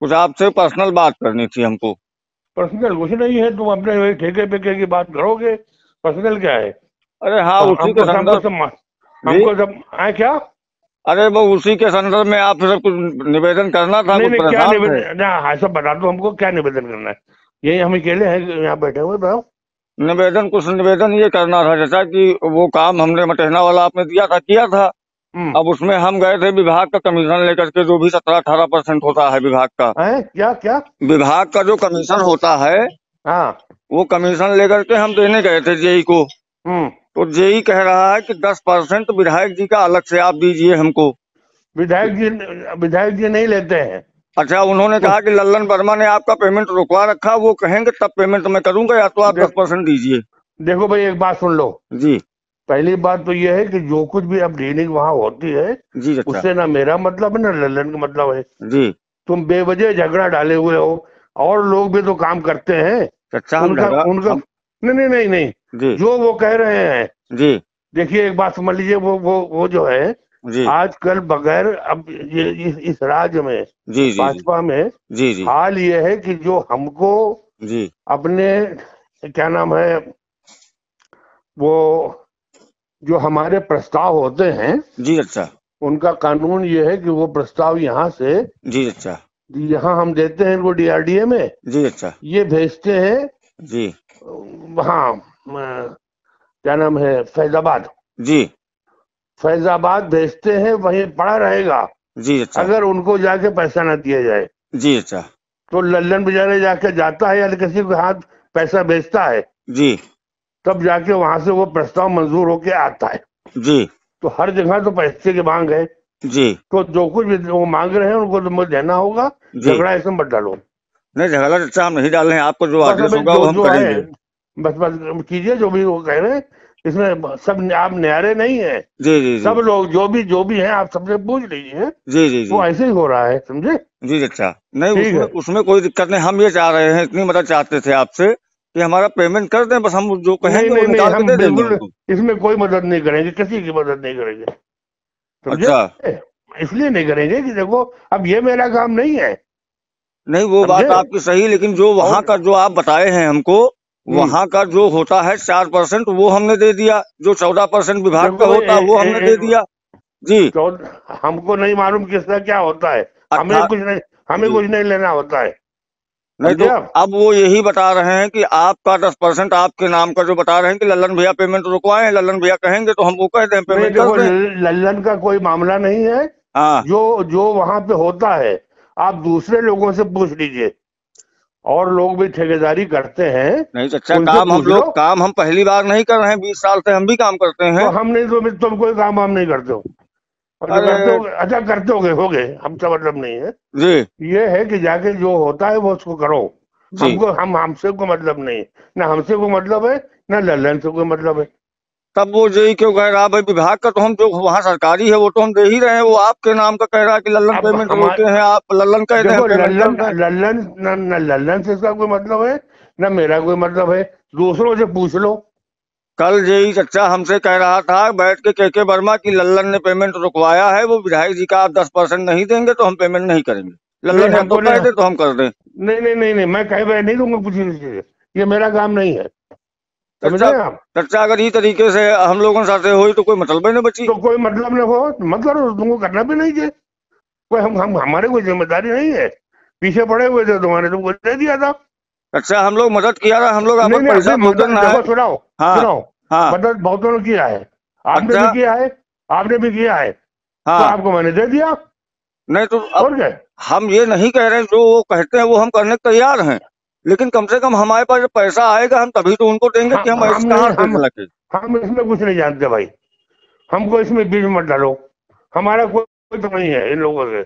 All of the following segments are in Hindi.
कुछ आपसे पर्सनल बात करनी थी हमको पर्सनल कुछ नहीं है तुम अपने ठेके पेके की बात करोगे पर्सनल क्या है अरे हाँ तो उसी के संदर्भ हमको आए क्या अरे वो उसी के संदर्भ में आपसे सब कुछ निवेदन करना था नहीं, नहीं, क्या निवेदन हाँ सब बता दो हमको क्या निवेदन करना है यही हम अकेले हैं यहाँ बैठे हुए बताओ निवेदन कुछ निवेदन ये करना था जैसा कि वो काम हमने मटेना वाला आपने दिया था किया था हम्म। अब उसमें हम गए थे विभाग का कमीशन लेकर के जो भी सत्रह अठारह परसेंट होता है विभाग का है? क्या क्या विभाग का जो कमीशन होता है आ? हाँ। वो कमीशन लेकर के हम देने गए थे जेई को हम्म। तो जेई कह रहा है कि दस परसेंट विधायक जी का अलग से आप दीजिए हमको विधायक जी विधायक जी नहीं लेते हैं अच्छा उन्होंने कहा कि लल्लन वर्मा ने आपका पेमेंट रुकवा रखा वो कहेंगे तब पेमेंट मैं करूंगा या तो आप दस परसेंट दीजिए देखो भाई एक बात सुन लो जी पहली बात तो यह है कि जो कुछ भी अब डीलिंग वहाँ होती है जी अच्छा। उससे ना मेरा मतलब है ना ललन का मतलब है जी तुम बेवजह झगड़ा डाले हुए हो और लोग भी तो काम करते हैं अच्छा उनका उनका नहीं नहीं नहीं नहीं जो वो कह रहे हैं जी देखिए एक बात समझ लीजिए वो वो वो जो है आजकल बगैर अब ये इस, इस राज्य में भाजपा में जी जी हाल ये है कि जो हमको जी अपने क्या नाम है वो जो हमारे प्रस्ताव होते हैं जी अच्छा उनका कानून ये है कि वो प्रस्ताव यहाँ से जी अच्छा यहाँ हम देते हैं इनको डीआरडीए में जी अच्छा ये भेजते हैं जी वहाँ क्या नाम है फैजाबाद जी फैजाबाद भेजते हैं वहीं पड़ा रहेगा जी अच्छा अगर उनको जाके पैसा ना दिया जाए जी अच्छा तो लल्लन बजाने जाके जाता है या किसी के हाथ पैसा भेजता है जी तब जाके वहां से वो प्रस्ताव मंजूर होके आता है जी तो हर जगह तो पैसे की मांग है जी तो जो कुछ भी वो मांग रहे हैं उनको तो देना होगा झगड़ा ऐसे मत डालो नहीं झगड़ा तो अच्छा हम नहीं डाल रहे आपको जो आदेश होगा वो हम करेंगे बस बस कीजिए जो भी वो कह रहे हैं इसमें सब आप न्यारे नहीं है जी जी सब लोग जो भी जो भी हैं आप सबसे पूछ लीजिए जी जी वो ऐसे ही हो रहा है समझे जी अच्छा नहीं उसमें, उसमें कोई दिक्कत नहीं हम ये चाह रहे हैं इतनी मदद चाहते थे आपसे कि हमारा पेमेंट कर दें बस हम जो कहेंगे नहीं, नहीं, नहीं, दे इसमें कोई मदद नहीं करेंगे किसी की मदद नहीं करेंगे अच्छा इसलिए नहीं करेंगे कि देखो अब ये मेरा काम नहीं है नहीं वो बात आपकी सही लेकिन जो वहाँ का जो आप बताए हैं हमको हम्म। वहाँ का जो होता है चार परसेंट वो हमने दे दिया जो चौदह परसेंट विभाग का होता है वो हमने दे दिया जी हमको नहीं मालूम किसका क्या होता है अच्छा। हमें कुछ नहीं हमें कुछ नहीं लेना होता है नहीं तो अब वो यही बता रहे हैं कि आपका दस परसेंट आपके नाम का जो बता रहे हैं कि लल्लन भैया पेमेंट रुकवाए लल्लन भैया कहेंगे तो हम वो कह दें पेमेंट दें लल्लन का कोई मामला नहीं है हाँ जो जो वहाँ पे होता है आप दूसरे लोगों से पूछ लीजिए और लोग भी ठेकेदारी करते हैं नहीं तो अच्छा काम हम लोग काम हम पहली बार नहीं कर रहे हैं बीस साल से हम भी काम करते हैं तो हम नहीं तो तुम कोई काम वाम नहीं करते हो अच्छा करते हो गए हो गए हमसे मतलब नहीं है जी ये है कि जाके जो होता है वो उसको करो हमको हम हमसे को मतलब नहीं ना हमसे को मतलब है ना ललन से कोई मतलब है तब वो जो क्यों कह रहा भाई विभाग का तो हम जो वहाँ सरकारी है वो तो हम दे ही रहे हैं वो आपके नाम का कह रहा है कि लल्लन पेमेंट होते हैं आप लल्लन कह रहे हैं लल्लन न लल्लन से इसका कोई मतलब है ना मेरा कोई मतलब है दूसरों से पूछ लो कल जेई चच्चा हमसे कह रहा था बैठ के के के वर्मा की लल्लन ने पेमेंट रुकवाया है वो विधायक जी का आप दस परसेंट नहीं देंगे तो हम पेमेंट नहीं करेंगे लल्लन हम तो कह दे तो हम कर दें नहीं नहीं नहीं नहीं मैं कह नहीं दूंगा कुछ ये मेरा काम नहीं है चर्चा अगर इस तरीके से हम लोगों के साथ हो तो कोई मतलब नहीं बची तो कोई मतलब नहीं हो मतलब तुमको करना भी नहीं चाहिए कोई हम हम हमारे कोई जिम्मेदारी नहीं है पीछे पड़े हुए थे तुम्हारे तुमको दे दिया था अच्छा हम लोग मदद किया था हम लोग सुनाओ हाँ, सुनाओ हाँ। मदद अच्छा। किया है आपने भी किया है आपने भी किया है हाँ तो आपको मैंने दे दिया नहीं तो अब और क्या हम ये नहीं कह रहे जो वो कहते हैं वो हम करने को तैयार हैं लेकिन कम से कम हमारे पास पैसा आएगा हम तभी तो उनको देंगे कि हम हाँ, हम, हम, हम इसमें कुछ नहीं जानते भाई हमको इसमें बीज मत डालो हमारा कोई तो नहीं है इन लोगों से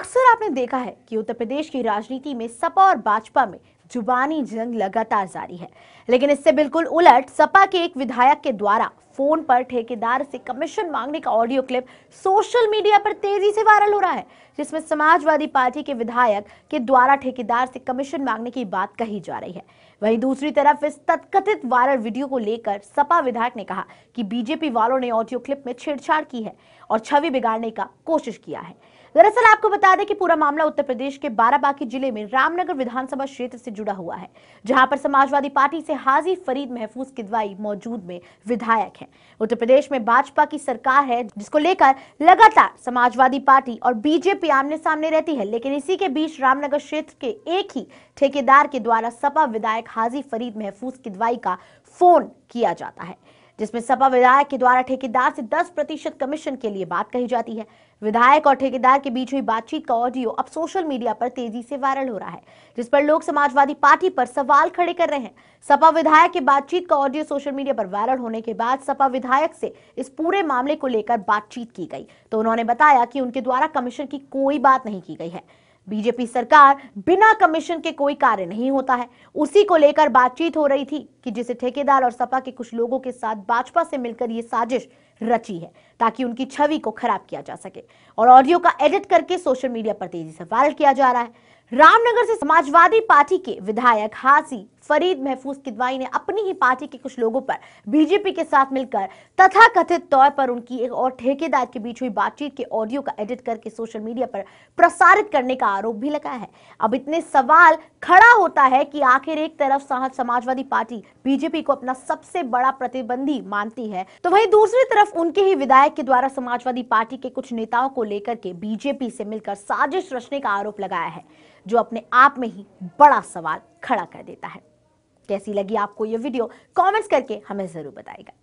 अक्सर आपने देखा है कि उत्तर प्रदेश की राजनीति में सपा और भाजपा में जुबानी जंग लगातार जारी है लेकिन इससे बिल्कुल उलट सपा के एक विधायक के द्वारा फोन पर ठेकेदार से कमीशन मांगने का ऑडियो क्लिप सोशल मीडिया पर तेजी से वायरल हो रहा है जिसमें समाजवादी पार्टी के विधायक के द्वारा ठेकेदार से कमीशन मांगने की बात कही जा रही है वहीं दूसरी तरफ इस तत्कथित वायरल वीडियो को लेकर सपा विधायक ने कहा कि बीजेपी वालों ने ऑडियो क्लिप में छेड़छाड़ की है और छवि बिगाड़ने का कोशिश किया है दरअसल आपको बता दें कि पूरा मामला उत्तर प्रदेश के बाराबाकी जिले में रामनगर विधानसभा क्षेत्र से जुड़ा हुआ है जहां पर समाजवादी पार्टी से हाजी फरीद महफूज किदवाई मौजूद में विधायक हैं उत्तर प्रदेश में भाजपा की सरकार है जिसको लेकर लगातार समाजवादी पार्टी और बीजेपी आमने सामने रहती है लेकिन इसी के बीच रामनगर क्षेत्र के एक ही ठेकेदार के द्वारा सपा विधायक हाजी फरीद महफूज किदवाई का फोन किया जाता है जिसमें सपा विधायक के द्वारा ठेकेदार से 10 प्रतिशत कमीशन के लिए बात कही जाती है विधायक और ठेकेदार के बीच हुई बातचीत का ऑडियो अब सोशल मीडिया पर तेजी से वायरल हो रहा है जिस पर लोग समाजवादी पार्टी पर सवाल खड़े कर रहे हैं सपा विधायक के बातचीत का ऑडियो सोशल मीडिया पर वायरल होने के बाद सपा विधायक से इस पूरे मामले को लेकर बातचीत की गई तो उन्होंने बताया कि उनके द्वारा कमीशन की कोई बात नहीं की गई है बीजेपी सरकार बिना कमीशन के कोई कार्य नहीं होता है उसी को लेकर बातचीत हो रही थी कि जिसे ठेकेदार और सपा के कुछ लोगों के साथ भाजपा से मिलकर ये साजिश रची है ताकि उनकी छवि को खराब किया जा सके और ऑडियो का एडिट करके सोशल मीडिया पर तेजी से वायरल किया जा रहा है रामनगर से समाजवादी पार्टी के विधायक हासी फरीद महफूज किदवाई ने अपनी ही पार्टी के कुछ लोगों पर बीजेपी के साथ मिलकर तथा कथित तौर पर उनकी एक और ठेकेदार के बीच हुई बातचीत के ऑडियो का एडिट करके सोशल मीडिया पर प्रसारित करने का आरोप भी लगाया है अब इतने सवाल खड़ा होता है कि आखिर एक तरफ समाजवादी पार्टी बीजेपी को अपना सबसे बड़ा प्रतिबंधी मानती है तो वही दूसरी तरफ उनके ही विधायक के द्वारा समाजवादी पार्टी के कुछ नेताओं को लेकर के बीजेपी से मिलकर साजिश रचने का आरोप लगाया है जो अपने आप में ही बड़ा सवाल खड़ा कर देता है कैसी लगी आपको ये वीडियो कमेंट्स करके हमें ज़रूर बताएगा